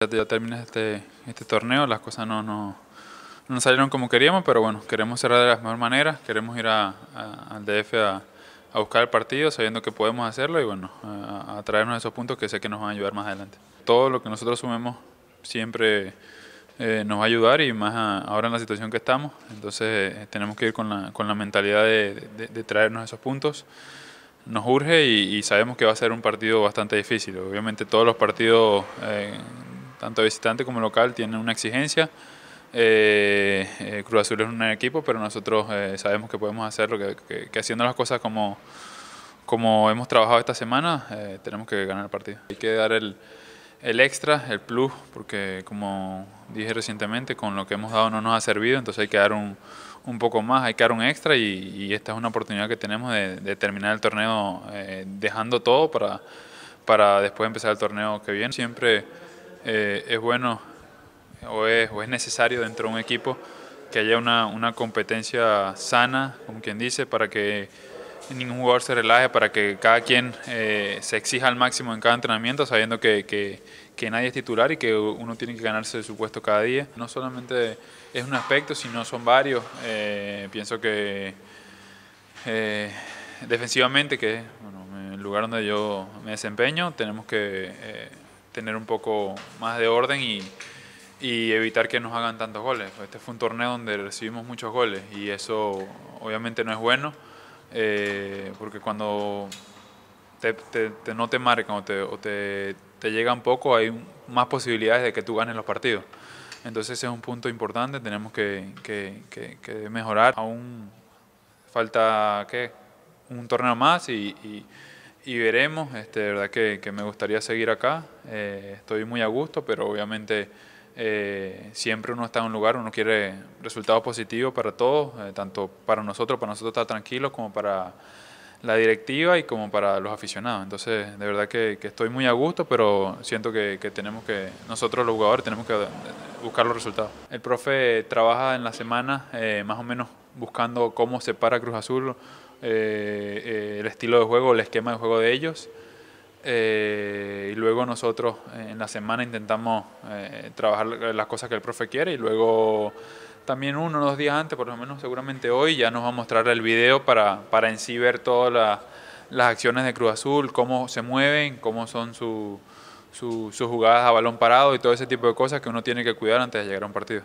Ya, terminas este, este, torneo, las cosas no, salieron como queríamos, pero bueno, queremos cerrar de la mejor manera, queremos ir al DF a, buscar el partido sabiendo que podemos hacerlo y bueno, a, traernos esos puntos que sé que nos van a ayudar más adelante. Todo lo que nosotros sumemos siempre eh, nos va a ayudar y más ahora en la situación que estamos, entonces eh, tenemos que ir con la, mentalidad de, traernos esos puntos nos urge y, sabemos que va a ser un partido bastante difícil. Obviamente todos los partidos eh, tanto visitante como local, tienen una exigencia. Eh, eh, Cruz Azul es un equipo, pero nosotros eh, sabemos que podemos hacerlo, que, que, haciendo las cosas como, como hemos trabajado esta semana, tenemos que ganar el partido. Hay que dar el, extra, el plus, porque como dije recientemente, con lo que hemos dado no nos ha servido, entonces hay que dar un, un poco más, hay que dar un extra y, esta es una oportunidad que tenemos de, terminar el torneo dejando todo para, para después empezar el torneo que viene. Siempre eh, es bueno o es, o es, necesario dentro de un equipo que haya una, competencia sana, como quien dice, para que ningún jugador se relaje, para que cada quien eh, se exija al máximo en cada entrenamiento, sabiendo que, que, nadie es titular y que uno tiene que ganarse su puesto cada día. No solamente es un aspecto, sino son varios. Eh, pienso que defensivamente, que es bueno, el lugar donde yo me desempeño, tenemos que tener un poco más de orden y, evitar que nos hagan tantos goles. Pues este fue un torneo donde recibimos muchos goles y eso obviamente no es bueno, eh, porque cuando te, no te marcan o, te, o te, llegan poco, hay más posibilidades de que tú ganes los partidos. Entonces ese es un punto importante, tenemos que, mejorar. Aún falta un torneo más y y veremos. Este, de verdad que, me gustaría seguir acá. Eh, estoy muy a gusto, pero obviamente eh, siempre uno está en un lugar, uno quiere resultados positivos para todos, eh, tanto para nosotros, para nosotros estar tranquilos, como para la directiva y como para los aficionados. Entonces, de verdad que, estoy muy a gusto, pero siento que, que, tenemos que, nosotros los jugadores tenemos que buscar los resultados. El profe trabaja en la semana más o menos buscando cómo se para Cruz Azul eh, eh, el estilo de juego, el esquema de juego de ellos. Eh, y luego nosotros en la semana intentamos trabajar las cosas que el profe quiere y luego también uno, dos días antes, por lo menos seguramente hoy, ya nos va a mostrar el video para, para en sí ver todas las acciones de Cruz Azul, cómo se mueven, cómo son sus jugadas a balón parado y todo ese tipo de cosas que uno tiene que cuidar antes de llegar a un partido.